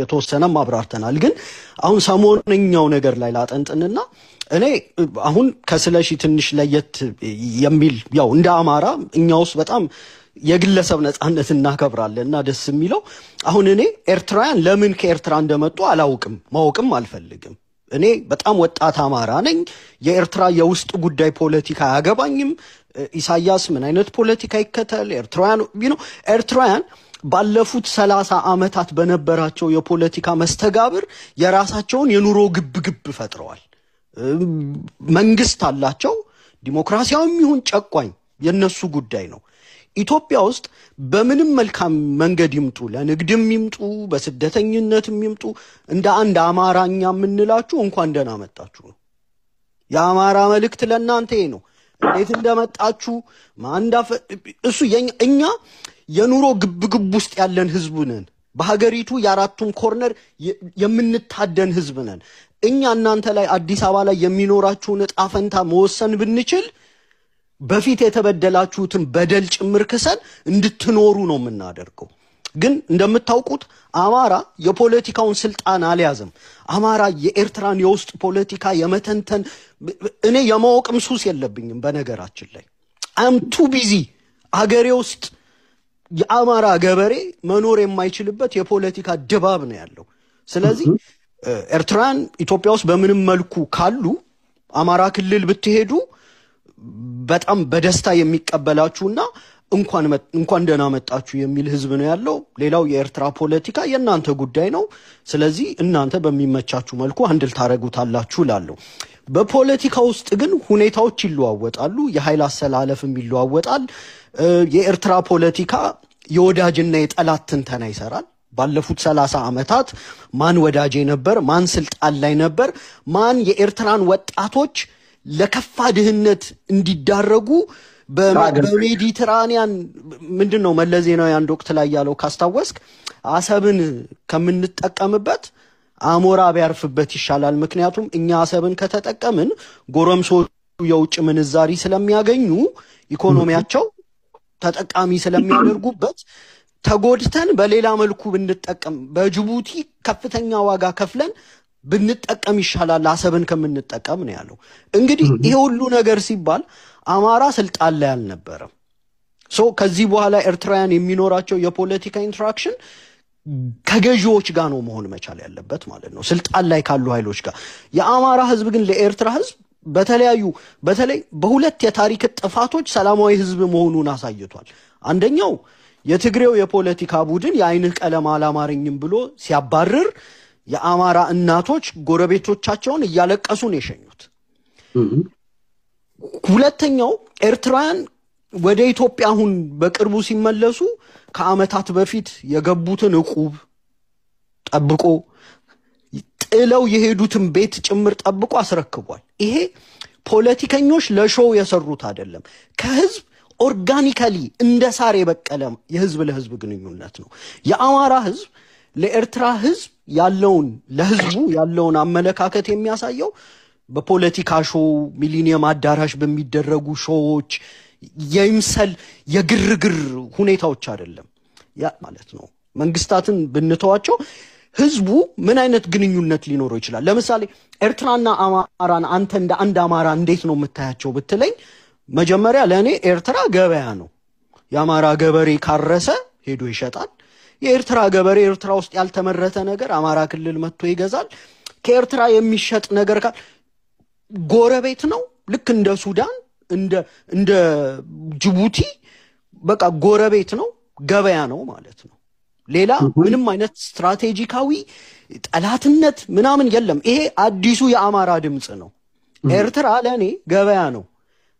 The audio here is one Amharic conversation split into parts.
የተወሰነም አብራርተናል። ግን አሁን ሰሞነኛው ነገር ላይ ላጠንጥንና እኔ አሁን ከስለሺ ትንሽ ለየት የሚል ያው እንደ አማራ እኛ ውስጥ በጣም የግለሰብ ነጻነት እናከብራለን እና ደስ የሚለው አሁን እኔ ኤርትራውያን ለምን ከኤርትራ እንደመጡ አላውቅም፣ ማወቅም አልፈልግም። እኔ በጣም ወጣት አማራ ነኝ። የኤርትራ የውስጥ ጉዳይ ፖለቲካ አያገባኝም። ኢሳያስ ምን አይነት ፖለቲካ ይከተል ኤርትራውያን ኤርትራውያን ባለፉት ሰላሳ ዓመታት በነበራቸው የፖለቲካ መስተጋብር የራሳቸውን የኑሮ ግብግብ ፈጥረዋል። መንግስት አላቸው። ዲሞክራሲያዊም ይሁን ጨቋኝ የነሱ ጉዳይ ነው። ኢትዮጵያ ውስጥ በምንም መልካም መንገድ ይምጡ፣ ለንግድም ይምጡ፣ በስደተኝነትም ይምጡ፣ እንደ አንድ አማራኛ የምንላችሁ እንኳን ደህና መጣችሁ ነው። የአማራ መልእክት ለእናንተ ነው። እንዴት እንደመጣችሁ ማንዳፈ እሱ እኛ የኑሮ ግብግብ ውስጥ ያለን ህዝብ ነን። በሀገሪቱ የአራቱም ኮርነር የምንታደን ህዝብ ነን። እኛ እናንተ ላይ አዲስ አበባ ላይ የሚኖራችሁን እጣ ፈንታ መወሰን ብንችል በፊት የተበደላችሁትን በደል ጭምር ክሰን እንድትኖሩ ነው የምናደርገው። ግን እንደምታውቁት አማራ የፖለቲካውን ስልጣን አልያዘም። አማራ የኤርትራን የውስጥ ፖለቲካ የመተንተን እኔ የማወቅም ሱስ የለብኝም። በነገራችን ላይ አም ቱ ቢዚ አገሬ ውስጥ የአማራ ገበሬ መኖር የማይችልበት የፖለቲካ ድባብ ነው ያለው። ስለዚህ ኤርትራን ኢትዮጵያ ውስጥ በምንም መልኩ ካሉ አማራ ክልል ብትሄዱ በጣም በደስታ የሚቀበላችሁና እንኳን ደህና መጣችሁ የሚል ህዝብ ነው ያለው። ሌላው የኤርትራ ፖለቲካ የእናንተ ጉዳይ ነው። ስለዚህ እናንተ በሚመቻችሁ መልኩ አንድል ታደረጉታላችሁ ላለሁ በፖለቲካ ውስጥ ግን ሁኔታዎች ይለዋወጣሉ። የኃይል አሰላለፍም ይለዋወጣል። የኤርትራ ፖለቲካ የወዳጅና የጠላት ትንተና ይሰራል። ባለፉት ሰላሳ ዓመታት ማን ወዳጄ ነበር፣ ማን ስልጣን ላይ ነበር፣ ማን የኤርትራን ወጣቶች ለከፋ ድህነት እንዲዳረጉ በሜዲትራኒያን ምንድን ነው መለስ ዜናዊ አንድ ወቅት ላይ ያለው ካስታወስክ አሰብን ከምንጠቀምበት አሞራ ቢያርፍበት ይሻላል። ምክንያቱም እኛ አሰብን ከተጠቀምን ጎረምሶቹ የውጭ ምንዛሪ ስለሚያገኙ ኢኮኖሚያቸው ተጠቃሚ ስለሚያደርጉበት ተጎድተን በሌላ መልኩ ብንጠቀም በጅቡቲ ከፍተኛ ዋጋ ከፍለን ብንጠቀም ይሻላል አሰብን ከምንጠቀም ነው ያለው። እንግዲህ ይሄ ሁሉ ነገር ሲባል አማራ ስልጣን ላይ አልነበረም። ሶ ከዚህ በኋላ ኤርትራውያን የሚኖራቸው የፖለቲካ ኢንትራክሽን ከገዢዎች ጋር ነው መሆን መቻል ያለበት ማለት ነው፣ ስልጣን ላይ ካሉ ኃይሎች ጋር። የአማራ ህዝብ ግን ለኤርትራ ህዝብ በተለያዩ በተለይ በሁለት የታሪክ ጥፋቶች ሰላማዊ ህዝብ መሆኑን አሳይቷል። አንደኛው የትግሬው የፖለቲካ ቡድን የአይንህ ቀለም አላማረኝም ብሎ ሲያባርር የአማራ እናቶች ጎረቤቶቻቸውን እያለቀሱ ነው የሸኙት። ሁለተኛው ኤርትራውያን ወደ ኢትዮጵያ አሁን በቅርቡ ሲመለሱ ከአመታት በፊት የገቡትን እቁብ ጠብቆ ጥለው የሄዱትን ቤት ጭምር ጠብቆ አስረክቧል። ይሄ ፖለቲከኞች ለሾው የሰሩት አይደለም። ከህዝብ ኦርጋኒካሊ እንደ ሳር የበቀለ የህዝብ ለህዝብ ግንኙነት ነው። የአማራ ህዝብ ለኤርትራ ህዝብ ያለውን ለህዝቡ ያለውን አመለካከት የሚያሳየው በፖለቲካ ሾው፣ ሚሊኒየም አዳራሽ በሚደረጉ ሾዎች የይምሰል የግርግር ሁኔታዎች አይደለም ያ ማለት ነው። መንግስታትን ብንተዋቸው ህዝቡ ምን አይነት ግንኙነት ሊኖረው ይችላል? ለምሳሌ ኤርትራና አማራን አንተ እንደ አንድ አማራ እንዴት ነው የምታያቸው ብትለኝ፣ መጀመሪያ ለእኔ ኤርትራ ገበያ ነው። የአማራ ገበሬ ካረሰ ሄዶ ይሸጣል። የኤርትራ ገበሬ ኤርትራ ውስጥ ያልተመረተ ነገር አማራ ክልል መጥቶ ይገዛል። ከኤርትራ የሚሸጥ ነገር ጎረቤት ነው። ልክ እንደ ሱዳን እንደ ጅቡቲ በቃ ጎረቤት ነው፣ ገበያ ነው ማለት ነው። ሌላ ምንም አይነት ስትራቴጂካዊ ጠላትነት ምናምን የለም። ይሄ አዲሱ የአማራ ድምፅ ነው። ኤርትራ ለእኔ ገበያ ነው።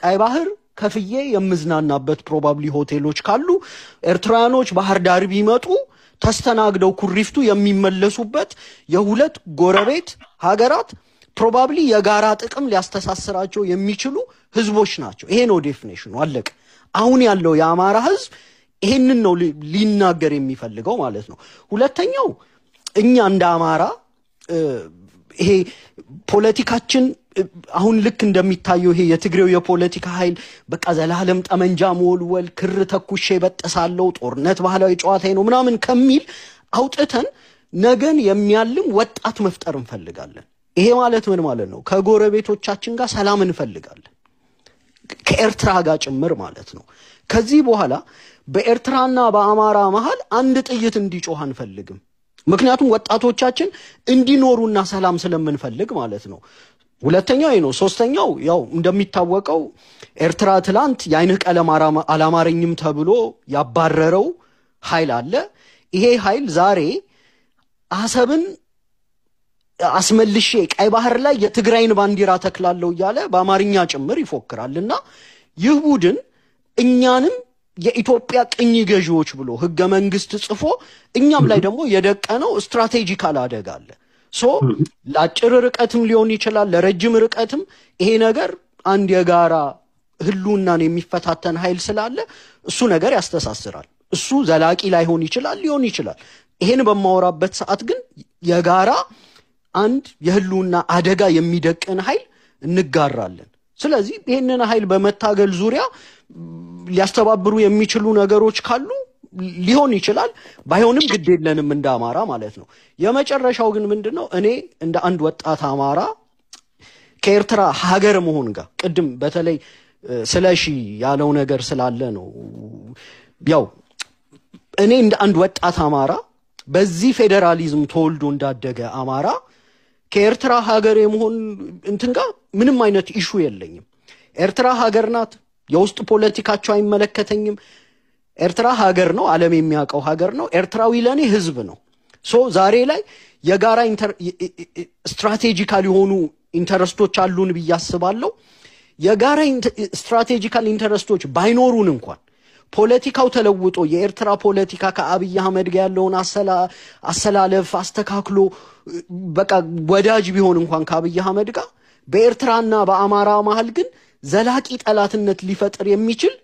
ቀይ ባህር ከፍዬ የምዝናናበት ፕሮባብሊ ሆቴሎች ካሉ ኤርትራውያኖች ባህር ዳር ቢመጡ ተስተናግደው ኩሪፍቱ የሚመለሱበት የሁለት ጎረቤት ሀገራት ፕሮባብሊ የጋራ ጥቅም ሊያስተሳስራቸው የሚችሉ ህዝቦች ናቸው። ይሄ ነው ዴፊኔሽኑ። አለቅ። አሁን ያለው የአማራ ህዝብ ይሄንን ነው ሊናገር የሚፈልገው ማለት ነው። ሁለተኛው እኛ እንደ አማራ ይሄ ፖለቲካችን አሁን ልክ እንደሚታየው ይሄ የትግሬው የፖለቲካ ኃይል በቃ ዘላለም ጠመንጃ መወልወል፣ ክር ተኩሼ በጠሳለው፣ ጦርነት ባህላዊ ጨዋታ ነው ምናምን ከሚል አውጥተን ነገን የሚያልም ወጣት መፍጠር እንፈልጋለን። ይሄ ማለት ምን ማለት ነው? ከጎረቤቶቻችን ጋር ሰላም እንፈልጋለን፣ ከኤርትራ ጋር ጭምር ማለት ነው። ከዚህ በኋላ በኤርትራና በአማራ መሀል አንድ ጥይት እንዲጮህ አንፈልግም። ምክንያቱም ወጣቶቻችን እንዲኖሩና ሰላም ስለምንፈልግ ማለት ነው። ሁለተኛው ነው። ሶስተኛው ያው እንደሚታወቀው ኤርትራ ትላንት የአይንህ ቀለም አላማረኝም ተብሎ ያባረረው ኃይል አለ። ይሄ ኃይል ዛሬ አሰብን አስመልሼ ቀይ ባህር ላይ የትግራይን ባንዲራ ተክላለሁ እያለ በአማርኛ ጭምር ይፎክራል እና ይህ ቡድን እኛንም የኢትዮጵያ ቅኝ ገዢዎች ብሎ ህገ መንግስት ጽፎ እኛም ላይ ደግሞ የደቀነው ስትራቴጂካል አደጋ አለ። ሶ ለአጭር ርቀትም ሊሆን ይችላል፣ ለረጅም ርቀትም ይሄ ነገር አንድ የጋራ ህልውናን የሚፈታተን ኃይል ስላለ እሱ ነገር ያስተሳስራል። እሱ ዘላቂ ላይሆን ይችላል፣ ሊሆን ይችላል። ይሄን በማወራበት ሰዓት ግን የጋራ አንድ የህልውና አደጋ የሚደቅን ኃይል እንጋራለን። ስለዚህ ይህንን ኃይል በመታገል ዙሪያ ሊያስተባብሩ የሚችሉ ነገሮች ካሉ ሊሆን ይችላል። ባይሆንም ግድ የለንም እንደ አማራ ማለት ነው። የመጨረሻው ግን ምንድን ነው? እኔ እንደ አንድ ወጣት አማራ ከኤርትራ ሀገር መሆን ጋር ቅድም በተለይ ስለ ሺ ያለው ነገር ስላለ ነው። ያው እኔ እንደ አንድ ወጣት አማራ በዚህ ፌዴራሊዝም ተወልዶ እንዳደገ አማራ ከኤርትራ ሀገር የመሆን እንትን ጋር ምንም አይነት ኢሹ የለኝም። ኤርትራ ሀገር ናት። የውስጥ ፖለቲካቸው አይመለከተኝም። ኤርትራ ሀገር ነው፣ ዓለም የሚያውቀው ሀገር ነው። ኤርትራዊ ለእኔ ህዝብ ነው። ሶ ዛሬ ላይ የጋራ ስትራቴጂካል የሆኑ ኢንተረስቶች አሉን ብዬ አስባለሁ። የጋራ ስትራቴጂካል ኢንተረስቶች ባይኖሩን እንኳን ፖለቲካው ተለውጦ የኤርትራ ፖለቲካ ከአብይ አህመድ ጋር ያለውን አሰላለፍ አስተካክሎ በቃ ወዳጅ ቢሆን እንኳን ከአብይ አህመድ ጋር በኤርትራና በአማራ መሀል ግን ዘላቂ ጠላትነት ሊፈጥር የሚችል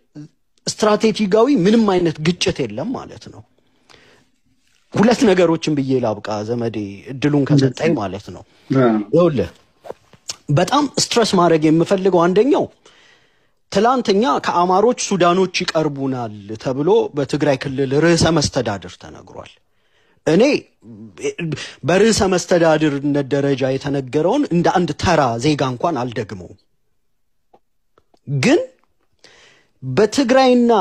ስትራቴጂካዊ ምንም አይነት ግጭት የለም ማለት ነው። ሁለት ነገሮችን ብዬ ላብቃ ዘመዴ እድሉን ከሰጠኝ ማለት ነው። ይኸውልህ በጣም ስትረስ ማድረግ የምፈልገው አንደኛው ትላንትኛ ከአማሮች ሱዳኖች ይቀርቡናል ተብሎ በትግራይ ክልል ርዕሰ መስተዳድር ተነግሯል። እኔ በርዕሰ መስተዳድርነት ደረጃ የተነገረውን እንደ አንድ ተራ ዜጋ እንኳን አልደግመውም። ግን በትግራይና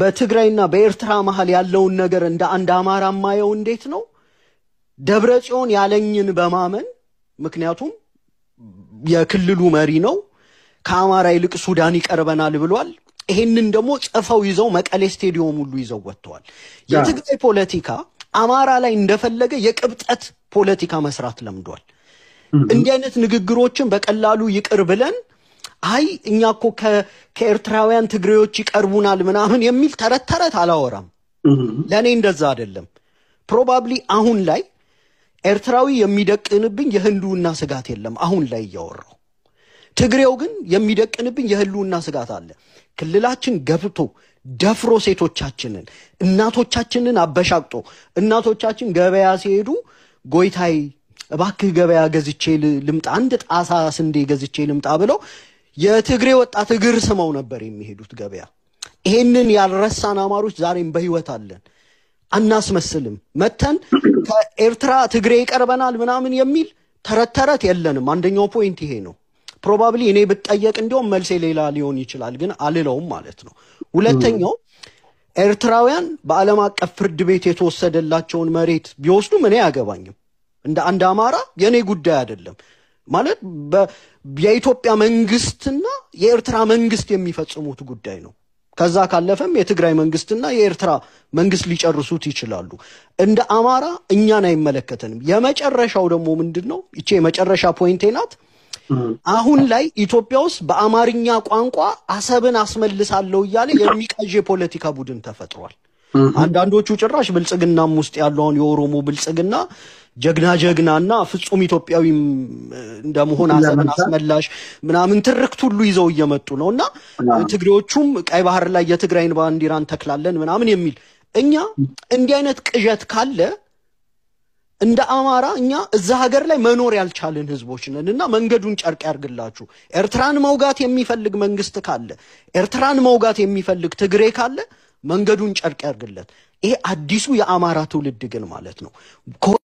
በትግራይና በኤርትራ መሀል ያለውን ነገር እንደ አንድ አማራ ማየው እንዴት ነው? ደብረ ጽዮን ያለኝን በማመን ምክንያቱም የክልሉ መሪ ነው ከአማራ ይልቅ ሱዳን ይቀርበናል ብሏል። ይሄንን ደግሞ ጽፈው ይዘው መቀሌ ስቴዲዮም ሁሉ ይዘው ወጥተዋል። የትግራይ ፖለቲካ አማራ ላይ እንደፈለገ የቅብጠት ፖለቲካ መስራት ለምዷል። እንዲህ አይነት ንግግሮችን በቀላሉ ይቅር ብለን አይ እኛ እኮ ከኤርትራውያን ትግሬዎች ይቀርቡናል ምናምን የሚል ተረት ተረት አላወራም። ለእኔ እንደዛ አይደለም። ፕሮባብሊ አሁን ላይ ኤርትራዊ የሚደቅንብኝ የህንዱና ስጋት የለም። አሁን ላይ እያወራው ትግሬው ግን የሚደቅንብኝ የህልውና ስጋት አለ። ክልላችን ገብቶ ደፍሮ ሴቶቻችንን እናቶቻችንን አበሻቅጦ እናቶቻችን ገበያ ሲሄዱ ጎይታይ እባክህ ገበያ ገዝቼ ልምጣ፣ አንድ ጣሳ ስንዴ ገዝቼ ልምጣ ብለው የትግሬ ወጣት እግር ስመው ነበር የሚሄዱት ገበያ። ይሄንን ያልረሳን አማሮች ዛሬም በህይወት አለን። አናስመስልም። መተን ከኤርትራ ትግሬ ይቀርበናል ምናምን የሚል ተረት ተረት የለንም። አንደኛው ፖይንት ይሄ ነው። ፕሮባብሊ እኔ ብጠየቅ እንዲሁም መልሴ ሌላ ሊሆን ይችላል፣ ግን አልለውም ማለት ነው። ሁለተኛው ኤርትራውያን በዓለም አቀፍ ፍርድ ቤት የተወሰደላቸውን መሬት ቢወስዱ ምን አያገባኝም። እንደ አንድ አማራ የእኔ ጉዳይ አይደለም ማለት የኢትዮጵያ መንግስትና የኤርትራ መንግስት የሚፈጽሙት ጉዳይ ነው። ከዛ ካለፈም የትግራይ መንግስትና የኤርትራ መንግስት ሊጨርሱት ይችላሉ። እንደ አማራ እኛን አይመለከተንም። የመጨረሻው ደግሞ ምንድን ነው? ይቼ የመጨረሻ ፖይንቴ ናት። አሁን ላይ ኢትዮጵያ ውስጥ በአማርኛ ቋንቋ አሰብን አስመልሳለሁ እያለ የሚቀዥ የፖለቲካ ቡድን ተፈጥሯል። አንዳንዶቹ ጭራሽ ብልጽግናም ውስጥ ያለውን የኦሮሞ ብልጽግና ጀግና ጀግና እና ፍጹም ኢትዮጵያዊ እንደመሆን አሰብን አስመላሽ ምናምን ትርክት ሁሉ ይዘው እየመጡ ነው እና ትግሬዎቹም ቀይ ባህር ላይ የትግራይን ባንዲራን ተክላለን ምናምን የሚል እኛ እንዲህ አይነት ቅዠት ካለ እንደ አማራ እኛ እዛ ሀገር ላይ መኖር ያልቻልን ህዝቦች ነን እና መንገዱን ጨርቅ ያርግላችሁ። ኤርትራን መውጋት የሚፈልግ መንግስት ካለ፣ ኤርትራን መውጋት የሚፈልግ ትግሬ ካለ መንገዱን ጨርቅ ያርግለት። ይሄ አዲሱ የአማራ ትውልድ ግን ማለት ነው።